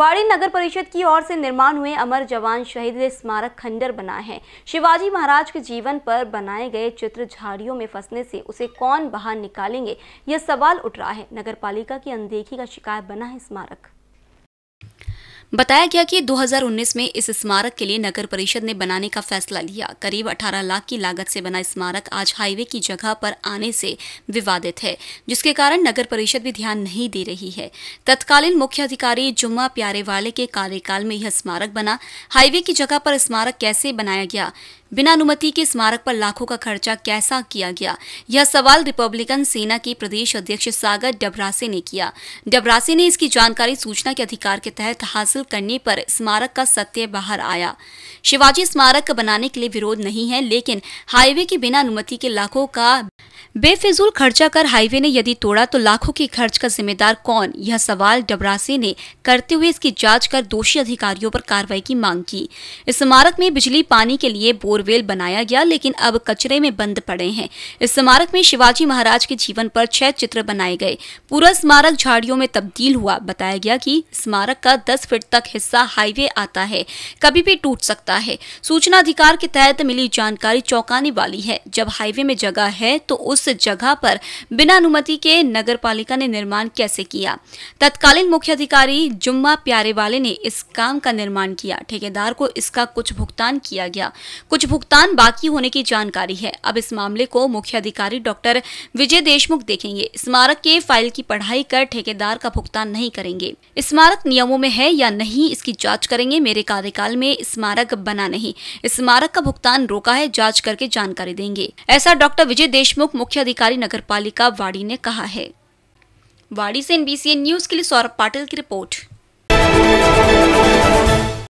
वाड़ी नगर परिषद की ओर से निर्माण हुए अमर जवान शहीद स्मारक खंडर बना है शिवाजी महाराज के जीवन पर बनाए गए चित्र झाड़ियों में फंसने से उसे कौन बाहर निकालेंगे यह सवाल उठ रहा है नगर पालिका की अनदेखी का शिकायत बना है स्मारक बताया गया कि 2019 में इस स्मारक के लिए नगर परिषद ने बनाने का फैसला लिया करीब 18 लाख की लागत से बना स्मारक आज हाईवे की जगह पर आने से विवादित है जिसके कारण नगर परिषद भी ध्यान नहीं दे रही है तत्कालीन मुख्य अधिकारी जुम्मा प्यारे वाले के कार्यकाल में यह स्मारक बना हाईवे की जगह पर स्मारक कैसे बनाया गया बिना अनुमति के स्मारक पर लाखों का खर्चा कैसा किया गया यह सवाल रिपब्लिकन सेना के प्रदेश अध्यक्ष सागर डबरासे ने किया डबरासे ने इसकी जानकारी सूचना के अधिकार के तहत हासिल करने पर स्मारक का सत्य बाहर आया शिवाजी स्मारक बनाने के लिए विरोध नहीं है लेकिन हाईवे के बिना अनुमति के लाखों का बेफिजूल खर्चा कर हाईवे ने यदि तोड़ा तो लाखों के खर्च का जिम्मेदार कौन यह सवाल डबरासे ने करते हुए इसकी जांच कर दोषी अधिकारियों पर कार्रवाई की मांग की इस इमारत में बिजली पानी के लिए बोरवेल बनाया गया लेकिन अब कचरे में बंद पड़े हैं इस स्मारक में शिवाजी महाराज के जीवन पर छह चित्र बनाए गए पूरा स्मारक झाड़ियों में तब्दील हुआ बताया गया की स्मारक का दस फीट तक हिस्सा हाईवे आता है कभी भी टूट सकता है सूचना अधिकार के तहत मिली जानकारी चौंकाने वाली है जब हाईवे में जगह है तो उस जगह पर बिना अनुमति के नगर पालिका ने निर्माण कैसे किया तत्कालीन मुख्य अधिकारी जुम्मा प्यारे वाले ने इस काम का निर्माण किया ठेकेदार को इसका कुछ भुगतान किया गया कुछ भुगतान बाकी होने की जानकारी है अब इस मामले को मुख्य अधिकारी डॉक्टर विजय देशमुख देखेंगे स्मारक के फाइल की पढ़ाई कर ठेकेदार का भुगतान नहीं करेंगे स्मारक नियमों में है या नहीं इसकी जाँच करेंगे मेरे कार्यकाल में स्मारक बना नहीं स्मारक का भुगतान रोका है जाँच करके जानकारी देंगे ऐसा डॉक्टर विजय देशमुख देशमुख मुख्य अधिकारी नगर पालिका वाड़ी ने कहा है वाड़ी से एनबीसी न्यूज के लिए सौरभ पाटिल की रिपोर्ट